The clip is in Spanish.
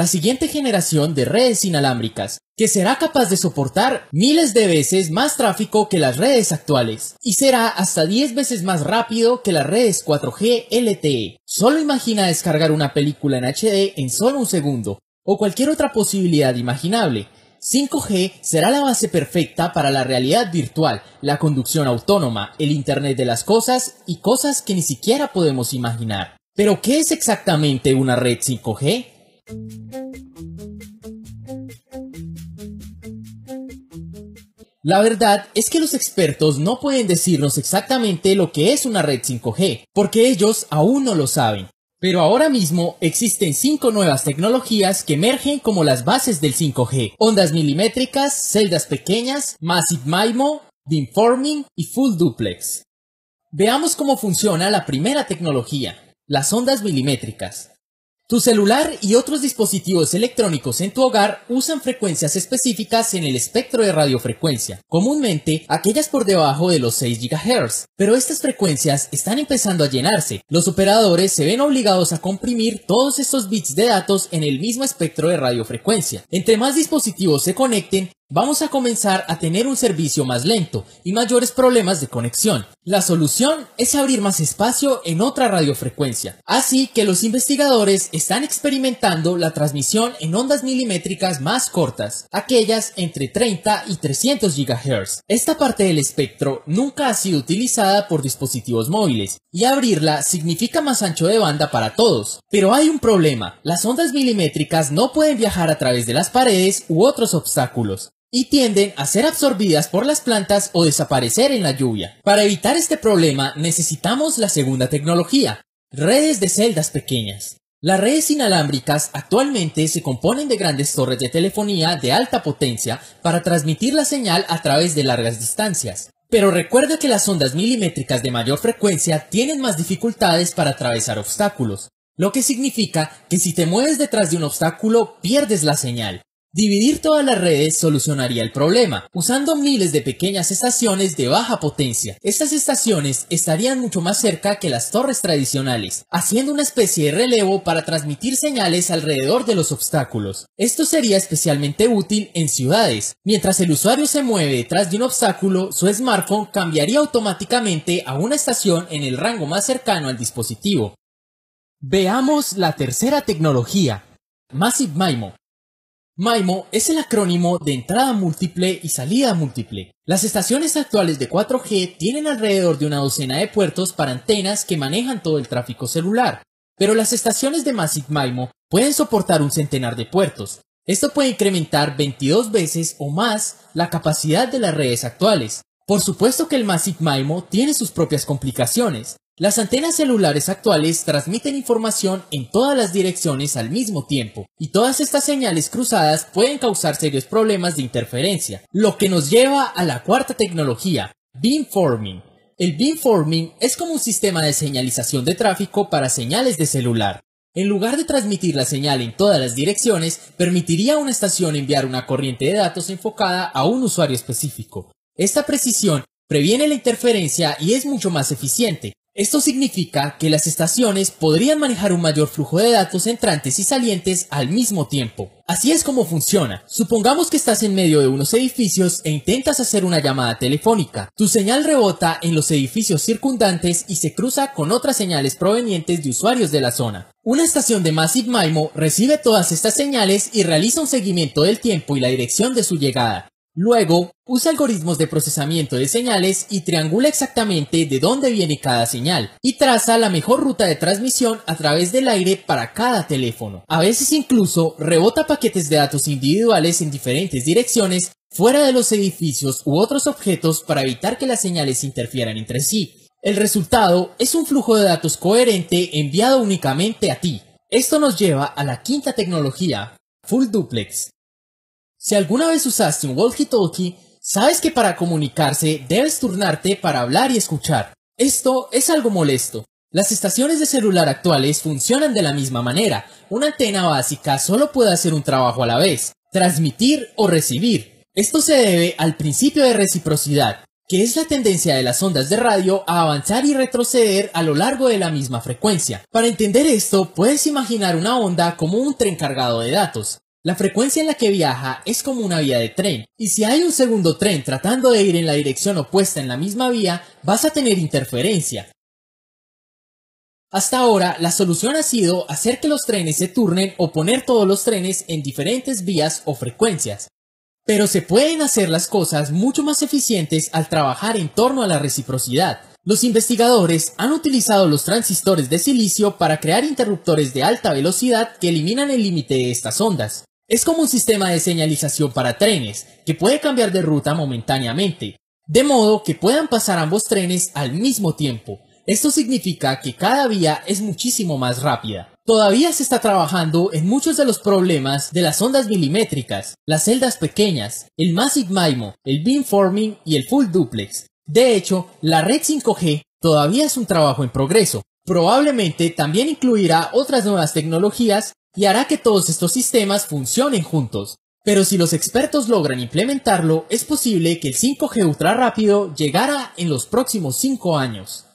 la siguiente generación de redes inalámbricas, que será capaz de soportar miles de veces más tráfico que las redes actuales y será hasta 10 veces más rápido que las redes 4G LTE. Solo imagina descargar una película en HD en solo un segundo o cualquier otra posibilidad imaginable. 5G será la base perfecta para la realidad virtual, la conducción autónoma, el Internet de las Cosas y cosas que ni siquiera podemos imaginar. Pero, ¿qué es exactamente una red 5G? La verdad es que los expertos no pueden decirnos exactamente lo que es una red 5G, porque ellos aún no lo saben. Pero ahora mismo existen cinco nuevas tecnologías que emergen como las bases del 5G. Ondas milimétricas, celdas pequeñas, Massive MIMO, Beamforming y Full Duplex. Veamos cómo funciona la primera tecnología, las ondas milimétricas. Tu celular y otros dispositivos electrónicos en tu hogar usan frecuencias específicas en el espectro de radiofrecuencia, comúnmente aquellas por debajo de los 6 GHz, pero estas frecuencias están empezando a llenarse. Los operadores se ven obligados a comprimir todos estos bits de datos en el mismo espectro de radiofrecuencia. Entre más dispositivos se conecten, Vamos a comenzar a tener un servicio más lento y mayores problemas de conexión. La solución es abrir más espacio en otra radiofrecuencia. Así que los investigadores están experimentando la transmisión en ondas milimétricas más cortas, aquellas entre 30 y 300 GHz. Esta parte del espectro nunca ha sido utilizada por dispositivos móviles y abrirla significa más ancho de banda para todos. Pero hay un problema, las ondas milimétricas no pueden viajar a través de las paredes u otros obstáculos y tienden a ser absorbidas por las plantas o desaparecer en la lluvia. Para evitar este problema necesitamos la segunda tecnología, redes de celdas pequeñas. Las redes inalámbricas actualmente se componen de grandes torres de telefonía de alta potencia para transmitir la señal a través de largas distancias. Pero recuerda que las ondas milimétricas de mayor frecuencia tienen más dificultades para atravesar obstáculos, lo que significa que si te mueves detrás de un obstáculo pierdes la señal. Dividir todas las redes solucionaría el problema, usando miles de pequeñas estaciones de baja potencia. Estas estaciones estarían mucho más cerca que las torres tradicionales, haciendo una especie de relevo para transmitir señales alrededor de los obstáculos. Esto sería especialmente útil en ciudades. Mientras el usuario se mueve detrás de un obstáculo, su smartphone cambiaría automáticamente a una estación en el rango más cercano al dispositivo. Veamos la tercera tecnología, Massive MIMO. MIMO es el acrónimo de entrada múltiple y salida múltiple. Las estaciones actuales de 4G tienen alrededor de una docena de puertos para antenas que manejan todo el tráfico celular, pero las estaciones de Massive MIMO pueden soportar un centenar de puertos. Esto puede incrementar 22 veces o más la capacidad de las redes actuales. Por supuesto que el Massive MIMO tiene sus propias complicaciones. Las antenas celulares actuales transmiten información en todas las direcciones al mismo tiempo, y todas estas señales cruzadas pueden causar serios problemas de interferencia, lo que nos lleva a la cuarta tecnología, beamforming. El beamforming es como un sistema de señalización de tráfico para señales de celular. En lugar de transmitir la señal en todas las direcciones, permitiría a una estación enviar una corriente de datos enfocada a un usuario específico. Esta precisión previene la interferencia y es mucho más eficiente, esto significa que las estaciones podrían manejar un mayor flujo de datos entrantes y salientes al mismo tiempo. Así es como funciona. Supongamos que estás en medio de unos edificios e intentas hacer una llamada telefónica. Tu señal rebota en los edificios circundantes y se cruza con otras señales provenientes de usuarios de la zona. Una estación de Massive MIMO recibe todas estas señales y realiza un seguimiento del tiempo y la dirección de su llegada. Luego, usa algoritmos de procesamiento de señales y triangula exactamente de dónde viene cada señal y traza la mejor ruta de transmisión a través del aire para cada teléfono. A veces incluso rebota paquetes de datos individuales en diferentes direcciones fuera de los edificios u otros objetos para evitar que las señales interfieran entre sí. El resultado es un flujo de datos coherente enviado únicamente a ti. Esto nos lleva a la quinta tecnología, Full Duplex, si alguna vez usaste un walkie-talkie, sabes que para comunicarse debes turnarte para hablar y escuchar. Esto es algo molesto. Las estaciones de celular actuales funcionan de la misma manera. Una antena básica solo puede hacer un trabajo a la vez, transmitir o recibir. Esto se debe al principio de reciprocidad, que es la tendencia de las ondas de radio a avanzar y retroceder a lo largo de la misma frecuencia. Para entender esto, puedes imaginar una onda como un tren cargado de datos. La frecuencia en la que viaja es como una vía de tren, y si hay un segundo tren tratando de ir en la dirección opuesta en la misma vía, vas a tener interferencia. Hasta ahora, la solución ha sido hacer que los trenes se turnen o poner todos los trenes en diferentes vías o frecuencias. Pero se pueden hacer las cosas mucho más eficientes al trabajar en torno a la reciprocidad. Los investigadores han utilizado los transistores de silicio para crear interruptores de alta velocidad que eliminan el límite de estas ondas. Es como un sistema de señalización para trenes, que puede cambiar de ruta momentáneamente, de modo que puedan pasar ambos trenes al mismo tiempo. Esto significa que cada vía es muchísimo más rápida. Todavía se está trabajando en muchos de los problemas de las ondas milimétricas, las celdas pequeñas, el Massive MIMO, el beamforming y el Full Duplex. De hecho, la red 5G todavía es un trabajo en progreso, probablemente también incluirá otras nuevas tecnologías y hará que todos estos sistemas funcionen juntos. Pero si los expertos logran implementarlo, es posible que el 5G ultra rápido llegara en los próximos 5 años.